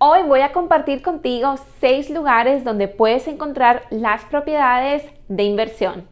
Hoy voy a compartir contigo seis lugares donde puedes encontrar las propiedades de inversión.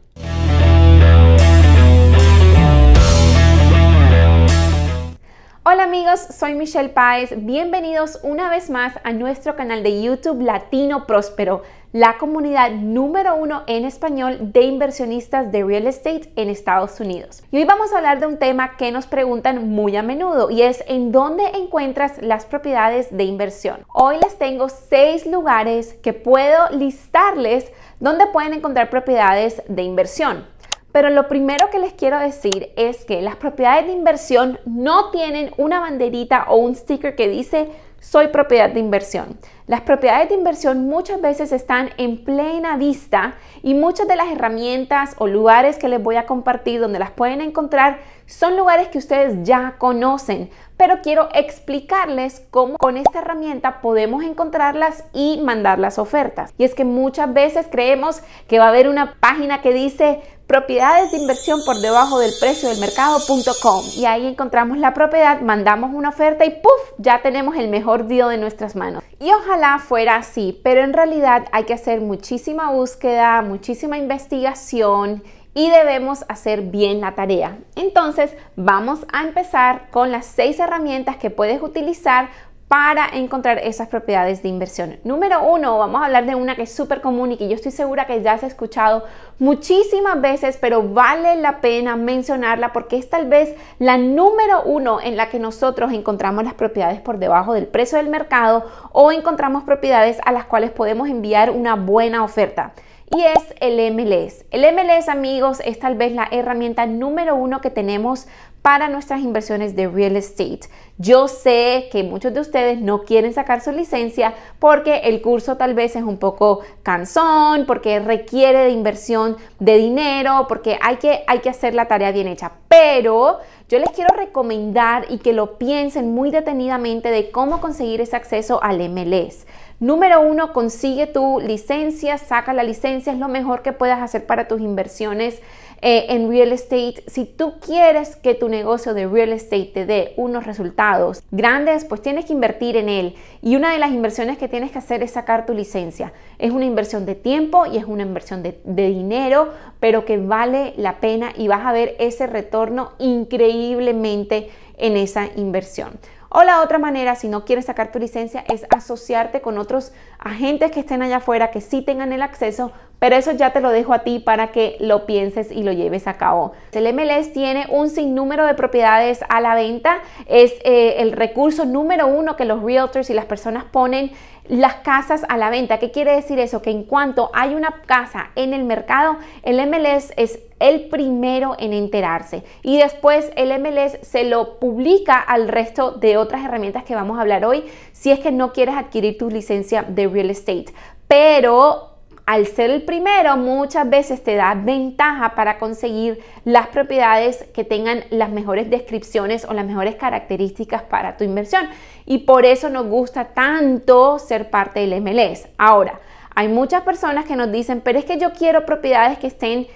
Hola amigos, soy Michelle Páez. Bienvenidos una vez más a nuestro canal de YouTube Latino Próspero la comunidad número uno en español de inversionistas de real estate en Estados Unidos. Y hoy vamos a hablar de un tema que nos preguntan muy a menudo y es en dónde encuentras las propiedades de inversión. Hoy les tengo seis lugares que puedo listarles donde pueden encontrar propiedades de inversión. Pero lo primero que les quiero decir es que las propiedades de inversión no tienen una banderita o un sticker que dice soy propiedad de inversión. Las propiedades de inversión muchas veces están en plena vista y muchas de las herramientas o lugares que les voy a compartir donde las pueden encontrar son lugares que ustedes ya conocen, pero quiero explicarles cómo con esta herramienta podemos encontrarlas y mandar las ofertas. Y es que muchas veces creemos que va a haber una página que dice propiedades de inversión por debajo del precio del mercado.com y ahí encontramos la propiedad, mandamos una oferta y ¡puf! ya tenemos el mejor deal de nuestras manos. Y ojalá ojalá fuera así, pero en realidad hay que hacer muchísima búsqueda, muchísima investigación y debemos hacer bien la tarea. Entonces, vamos a empezar con las seis herramientas que puedes utilizar para encontrar esas propiedades de inversión. Número uno, vamos a hablar de una que es súper común y que yo estoy segura que ya has escuchado muchísimas veces, pero vale la pena mencionarla porque es tal vez la número uno en la que nosotros encontramos las propiedades por debajo del precio del mercado o encontramos propiedades a las cuales podemos enviar una buena oferta y es el MLS. El MLS, amigos, es tal vez la herramienta número uno que tenemos para nuestras inversiones de real estate. Yo sé que muchos de ustedes no quieren sacar su licencia porque el curso tal vez es un poco cansón, porque requiere de inversión de dinero, porque hay que, hay que hacer la tarea bien hecha. Pero yo les quiero recomendar y que lo piensen muy detenidamente de cómo conseguir ese acceso al MLS. Número uno, consigue tu licencia, saca la licencia, es lo mejor que puedas hacer para tus inversiones eh, en real estate, si tú quieres que tu negocio de real estate te dé unos resultados grandes, pues tienes que invertir en él. Y una de las inversiones que tienes que hacer es sacar tu licencia. Es una inversión de tiempo y es una inversión de dinero, pero que vale la pena y vas a ver ese retorno increíblemente en esa inversión. O la otra manera, si no quieres sacar tu licencia, es asociarte con otros agentes que estén allá afuera, que sí tengan el acceso, pero eso ya te lo dejo a ti para que lo pienses y lo lleves a cabo. El MLS tiene un sinnúmero de propiedades a la venta. Es eh, el recurso número uno que los realtors y las personas ponen las casas a la venta. ¿Qué quiere decir eso? Que en cuanto hay una casa en el mercado, el MLS es el primero en enterarse y después el MLS se lo publica al resto de otras herramientas que vamos a hablar hoy si es que no quieres adquirir tu licencia de real estate. Pero al ser el primero muchas veces te da ventaja para conseguir las propiedades que tengan las mejores descripciones o las mejores características para tu inversión. Y por eso nos gusta tanto ser parte del MLS. Ahora, hay muchas personas que nos dicen, pero es que yo quiero propiedades que estén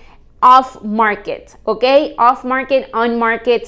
off market, ¿ok? Off market, on market.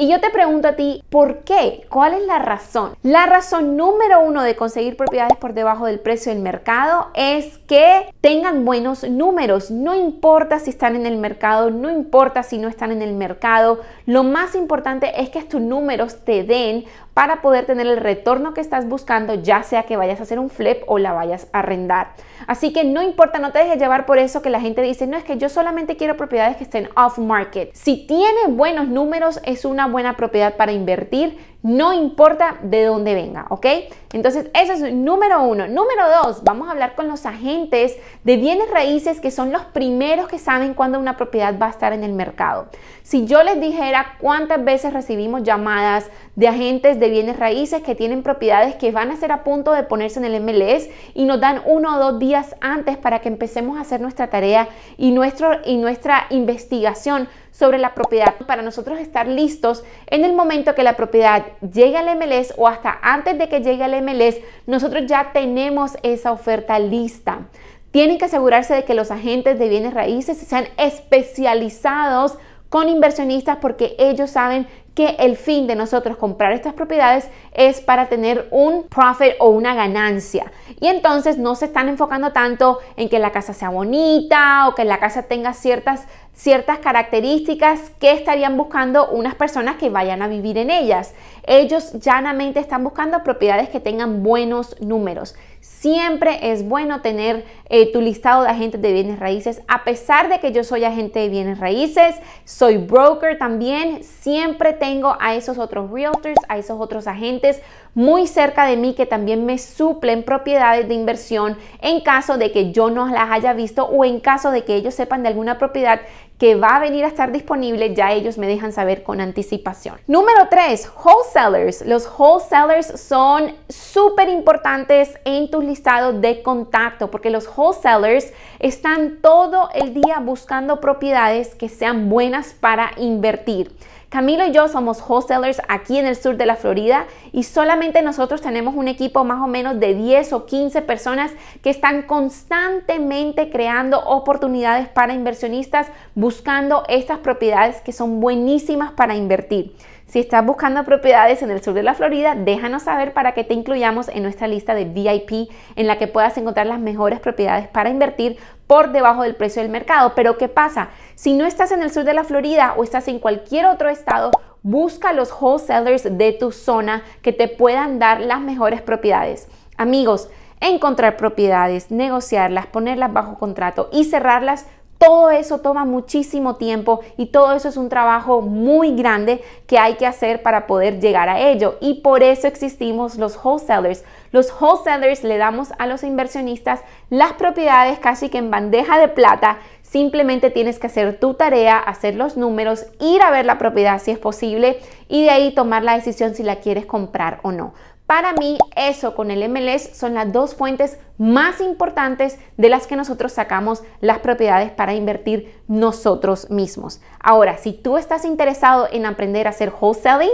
Y yo te pregunto a ti, ¿por qué? ¿Cuál es la razón? La razón número uno de conseguir propiedades por debajo del precio del mercado es que tengan buenos números. No importa si están en el mercado, no importa si no están en el mercado. Lo más importante es que tus números te den para poder tener el retorno que estás buscando, ya sea que vayas a hacer un flip o la vayas a arrendar. Así que no importa, no te dejes llevar por eso que la gente dice, no es que yo solamente quiero propiedades que estén off market. Si tiene buenos números, es una buena propiedad para invertir no importa de dónde venga, ¿ok? Entonces, eso es número uno. Número dos, vamos a hablar con los agentes de bienes raíces que son los primeros que saben cuándo una propiedad va a estar en el mercado. Si yo les dijera cuántas veces recibimos llamadas de agentes de bienes raíces que tienen propiedades que van a ser a punto de ponerse en el MLS y nos dan uno o dos días antes para que empecemos a hacer nuestra tarea y, nuestro, y nuestra investigación sobre la propiedad para nosotros estar listos en el momento que la propiedad llegue al MLS o hasta antes de que llegue al MLS, nosotros ya tenemos esa oferta lista. Tienen que asegurarse de que los agentes de bienes raíces sean especializados con inversionistas porque ellos saben que el fin de nosotros comprar estas propiedades es para tener un profit o una ganancia. Y entonces no se están enfocando tanto en que la casa sea bonita o que la casa tenga ciertas ciertas características que estarían buscando unas personas que vayan a vivir en ellas. Ellos llanamente están buscando propiedades que tengan buenos números. Siempre es bueno tener eh, tu listado de agentes de bienes raíces. A pesar de que yo soy agente de bienes raíces, soy broker también, siempre tengo a esos otros realtors, a esos otros agentes muy cerca de mí que también me suplen propiedades de inversión en caso de que yo no las haya visto o en caso de que ellos sepan de alguna propiedad que va a venir a estar disponible, ya ellos me dejan saber con anticipación. Número 3, wholesalers. Los wholesalers son súper importantes en tus listados de contacto porque los wholesalers están todo el día buscando propiedades que sean buenas para invertir. Camilo y yo somos wholesalers aquí en el sur de la Florida y solamente nosotros tenemos un equipo más o menos de 10 o 15 personas que están constantemente creando oportunidades para inversionistas buscando estas propiedades que son buenísimas para invertir. Si estás buscando propiedades en el sur de la Florida, déjanos saber para que te incluyamos en nuestra lista de VIP en la que puedas encontrar las mejores propiedades para invertir por debajo del precio del mercado. Pero ¿qué pasa? Si no estás en el sur de la Florida o estás en cualquier otro estado, busca los wholesalers de tu zona que te puedan dar las mejores propiedades. Amigos, encontrar propiedades, negociarlas, ponerlas bajo contrato y cerrarlas todo eso toma muchísimo tiempo y todo eso es un trabajo muy grande que hay que hacer para poder llegar a ello. Y por eso existimos los wholesalers. Los wholesalers le damos a los inversionistas las propiedades casi que en bandeja de plata. Simplemente tienes que hacer tu tarea, hacer los números, ir a ver la propiedad si es posible y de ahí tomar la decisión si la quieres comprar o no. Para mí, eso con el MLS son las dos fuentes más importantes de las que nosotros sacamos las propiedades para invertir nosotros mismos. Ahora, si tú estás interesado en aprender a hacer wholesaling,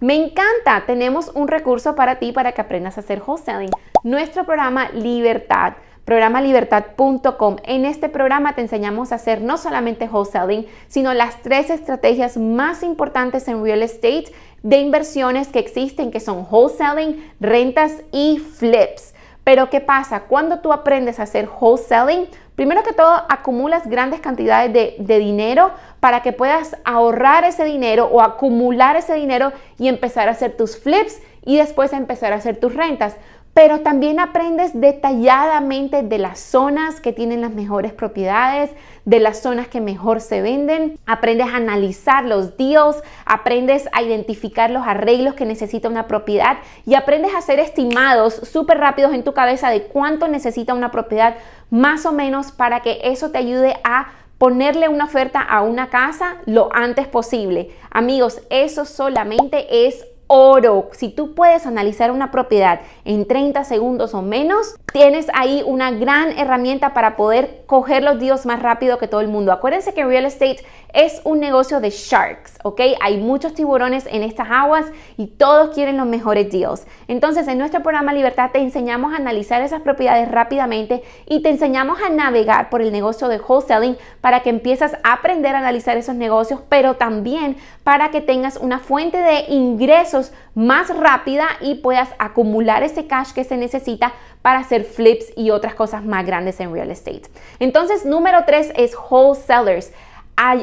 me encanta, tenemos un recurso para ti para que aprendas a hacer wholesaling. Nuestro programa Libertad programalibertad.com. En este programa te enseñamos a hacer no solamente wholesaling, sino las tres estrategias más importantes en real estate de inversiones que existen, que son wholesaling, rentas y flips. Pero ¿qué pasa? Cuando tú aprendes a hacer wholesaling, primero que todo acumulas grandes cantidades de, de, dinero para que puedas ahorrar ese dinero o acumular ese dinero y empezar a hacer tus flips y después empezar a hacer tus rentas pero también aprendes detalladamente de las zonas que tienen las mejores propiedades, de las zonas que mejor se venden, aprendes a analizar los deals, aprendes a identificar los arreglos que necesita una propiedad y aprendes a hacer estimados súper rápidos en tu cabeza de cuánto necesita una propiedad más o menos para que eso te ayude a ponerle una oferta a una casa lo antes posible. Amigos, eso solamente es oro. Si tú puedes analizar una propiedad en 30 segundos o menos, tienes ahí una gran herramienta para poder coger los Dios más rápido que todo el mundo. Acuérdense que real estate es un negocio de sharks, ¿ok? Hay muchos tiburones en estas aguas y todos quieren los mejores Dios. Entonces, en nuestro programa Libertad te enseñamos a analizar esas propiedades rápidamente y te enseñamos a navegar por el negocio de wholesaling para que empiezas a aprender a analizar esos negocios, pero también para que tengas una fuente de ingresos más rápida y puedas acumular ese cash que se necesita para hacer flips y otras cosas más grandes en real estate. Entonces, número tres es wholesalers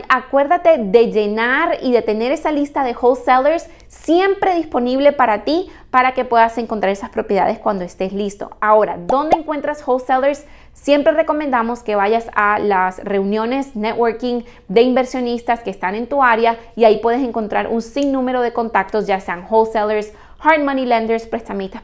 acuérdate de llenar y de tener esa lista de wholesalers siempre disponible para ti para que puedas encontrar esas propiedades cuando estés listo. Ahora, ¿dónde encuentras wholesalers? Siempre recomendamos que vayas a las reuniones networking de inversionistas que están en tu área y ahí puedes encontrar un sinnúmero de contactos, ya sean wholesalers, hard money lenders, prestamistas,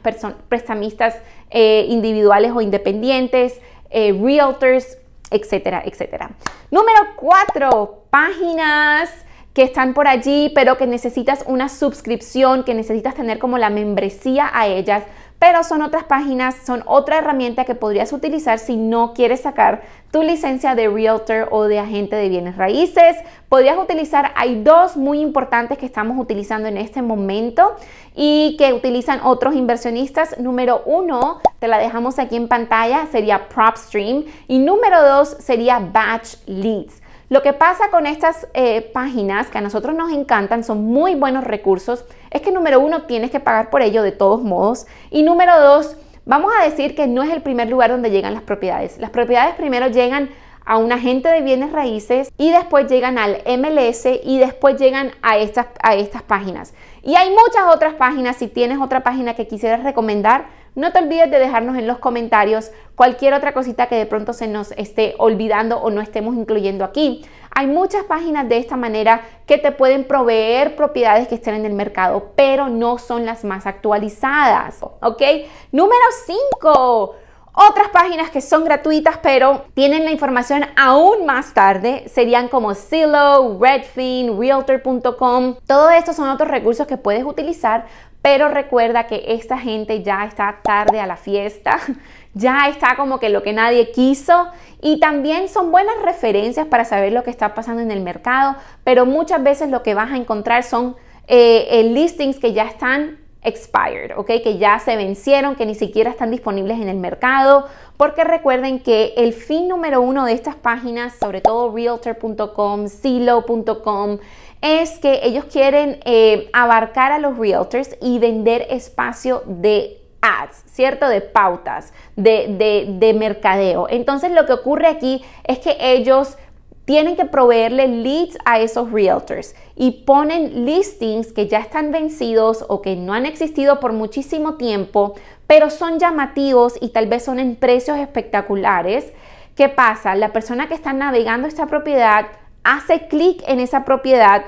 prestamistas eh, individuales o independientes, eh, realtors, etcétera, etcétera. Número 4, páginas que están por allí, pero que necesitas una suscripción, que necesitas tener como la membresía a ellas pero son otras páginas, son otra herramienta que podrías utilizar si no quieres sacar tu licencia de realtor o de agente de bienes raíces. Podrías utilizar, hay dos muy importantes que estamos utilizando en este momento y que utilizan otros inversionistas. Número uno, te la dejamos aquí en pantalla, sería PropStream y número dos sería Batch Leads. Lo que pasa con estas eh, páginas que a nosotros nos encantan, son muy buenos recursos, es que número uno, tienes que pagar por ello de todos modos. Y número dos, vamos a decir que no es el primer lugar donde llegan las propiedades. Las propiedades primero llegan a un agente de bienes raíces y después llegan al MLS y después llegan a estas, a estas páginas. Y hay muchas otras páginas, si tienes otra página que quisieras recomendar, no te olvides de dejarnos en los comentarios cualquier otra cosita que de pronto se nos esté olvidando o no estemos incluyendo aquí. Hay muchas páginas de esta manera que te pueden proveer propiedades que estén en el mercado, pero no son las más actualizadas. ¿Ok? Número 5. Otras páginas que son gratuitas pero tienen la información aún más tarde serían como Zillow, Redfin, Realtor.com. Todo estos son otros recursos que puedes utilizar pero recuerda que esta gente ya está tarde a la fiesta, ya está como que lo que nadie quiso y también son buenas referencias para saber lo que está pasando en el mercado, pero muchas veces lo que vas a encontrar son eh, eh, listings que ya están expired, ¿ok? Que ya se vencieron, que ni siquiera están disponibles en el mercado, porque recuerden que el fin número uno de estas páginas, sobre todo realtor.com, silo.com, es que ellos quieren eh, abarcar a los realtors y vender espacio de ads, ¿cierto? De pautas, de, de mercadeo. Entonces lo que ocurre aquí es que ellos tienen que proveerle leads a esos realtors y ponen listings que ya están vencidos o que no han existido por muchísimo tiempo, pero son llamativos y tal vez son en precios espectaculares. ¿Qué pasa? La persona que está navegando esta propiedad hace clic en esa propiedad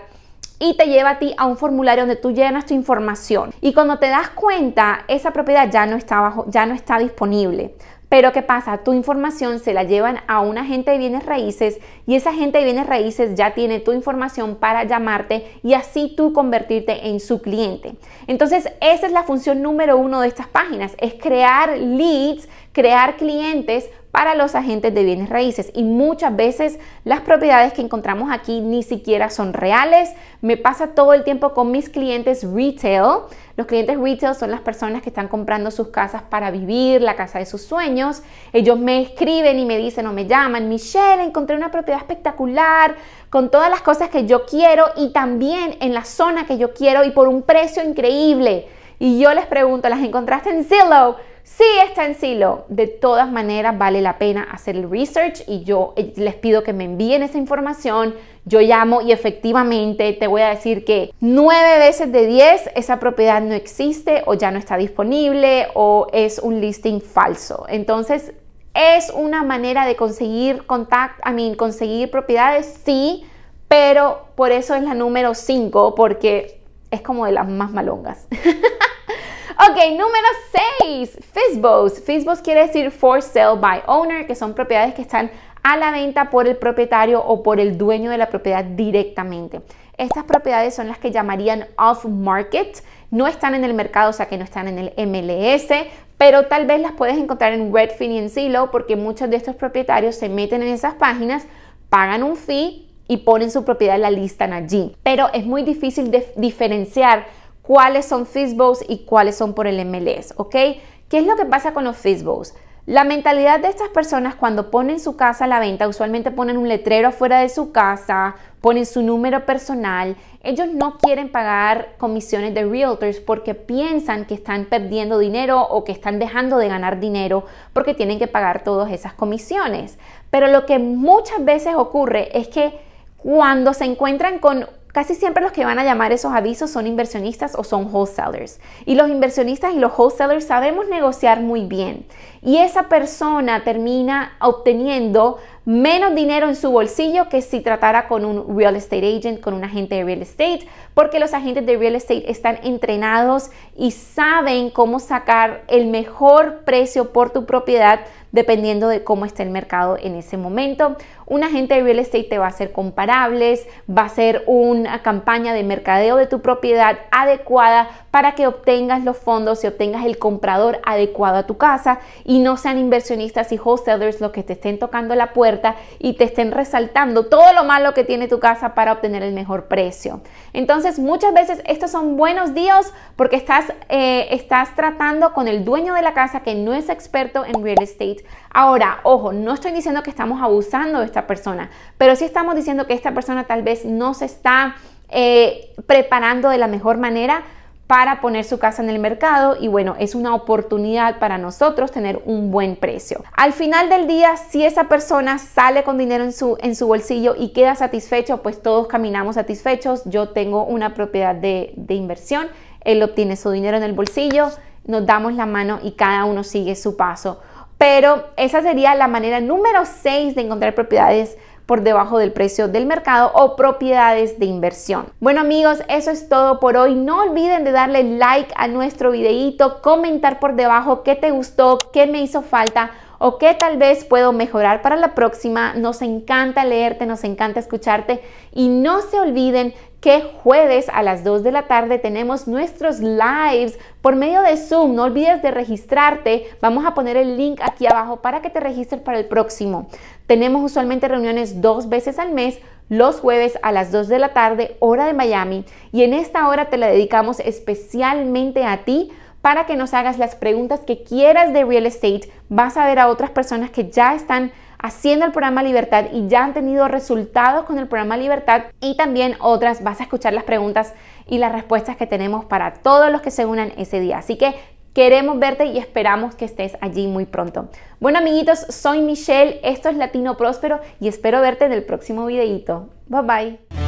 y te lleva a ti a un formulario donde tú llenas tu información. Y cuando te das cuenta, esa propiedad ya no está, ya no está disponible. Pero ¿qué pasa? Tu información se la llevan a un agente de bienes raíces y esa agente de bienes raíces ya tiene tu información para llamarte y así tú convertirte en su cliente. Entonces, esa es la función número uno de estas páginas, es crear leads, crear clientes para los agentes de bienes raíces y muchas veces las propiedades que encontramos aquí ni siquiera son reales. Me pasa todo el tiempo con mis clientes retail. Los clientes retail son las personas que están comprando sus casas para vivir, la casa de sus sueños. Ellos me escriben y me dicen o me llaman, Michelle, encontré una propiedad espectacular con todas las cosas que yo quiero y también en la zona que yo quiero y por un precio increíble. Y yo les pregunto, ¿las encontraste en Zillow? Sí está en silo. De todas maneras, vale la pena hacer el research y yo eh, les pido que me envíen esa información. Yo llamo y efectivamente te voy a decir que nueve veces de 10 esa propiedad no existe o ya no está disponible o es un listing falso. Entonces, ¿es una manera de conseguir contact, a mí conseguir propiedades? Sí, pero por eso es la número 5 porque es como de las más malongas. Ok, número 6, FISBOs. FISBOs quiere decir for sale by owner, que son propiedades que están a la venta por el propietario o por el dueño de la propiedad directamente. Estas propiedades son las que llamarían off market, no están en el mercado, o sea que no están en el MLS, pero tal vez las puedes encontrar en Redfin y en Zillow porque muchos de estos propietarios se meten en esas páginas, pagan un fee y ponen su propiedad en la lista allí. Pero es muy difícil diferenciar cuáles son FISBOS y cuáles son por el MLS, ¿ok? ¿Qué es lo que pasa con los FISBOS? La mentalidad de estas personas cuando ponen su casa a la venta, usualmente ponen un letrero afuera de su casa, ponen su número personal, ellos no quieren pagar comisiones de realtors porque piensan que están perdiendo dinero o que están dejando de ganar dinero porque tienen que pagar todas esas comisiones. Pero lo que muchas veces ocurre es que cuando se encuentran con Casi siempre los que van a llamar esos avisos son inversionistas o son wholesalers. Y los inversionistas y los wholesalers sabemos negociar muy bien. Y esa persona termina obteniendo menos dinero en su bolsillo que si tratara con un real estate agent, con un agente de real estate, porque los agentes de real estate están entrenados y saben cómo sacar el mejor precio por tu propiedad dependiendo de cómo está el mercado en ese momento. Un agente de real estate te va a hacer comparables, va a hacer una campaña de mercadeo de tu propiedad adecuada para que obtengas los fondos y obtengas el comprador adecuado a tu casa y no sean inversionistas y wholesalers los que te estén tocando la puerta y te estén resaltando todo lo malo que tiene tu casa para obtener el mejor precio. Entonces muchas veces estos son buenos días porque estás, eh, estás tratando con el dueño de la casa que no es experto en real estate. Ahora, ojo, no estoy diciendo que estamos abusando de esta persona, pero sí estamos diciendo que esta persona tal vez no se está... Eh, preparando de la mejor manera para poner su casa en el mercado y bueno, es una oportunidad para nosotros tener un buen precio. Al final del día, si esa persona sale con dinero en su, en su bolsillo y queda satisfecho, pues todos caminamos satisfechos. Yo tengo una propiedad de, de inversión, él obtiene su dinero en el bolsillo, nos damos la mano y cada uno sigue su paso. Pero esa sería la manera número 6 de encontrar propiedades por debajo del precio del mercado o propiedades de inversión. Bueno amigos, eso es todo por hoy. No olviden de darle like a nuestro videito, comentar por debajo qué te gustó, qué me hizo falta o qué tal vez puedo mejorar para la próxima. Nos encanta leerte, nos encanta escucharte y no se olviden que jueves a las 2 de la tarde tenemos nuestros lives por medio de Zoom. No olvides de registrarte. Vamos a poner el link aquí abajo para que te registres para el próximo. Tenemos usualmente reuniones dos veces al mes, los jueves a las 2 de la tarde, hora de Miami, y en esta hora te la dedicamos especialmente a ti para que nos hagas las preguntas que quieras de real estate. Vas a ver a otras personas que ya están haciendo el programa Libertad y ya han tenido resultados con el programa Libertad y también otras vas a escuchar las preguntas y las respuestas que tenemos para todos los que se unan ese día. Así que Queremos verte y esperamos que estés allí muy pronto. Bueno amiguitos, soy Michelle, esto es Latino Próspero y espero verte en el próximo videito. Bye bye.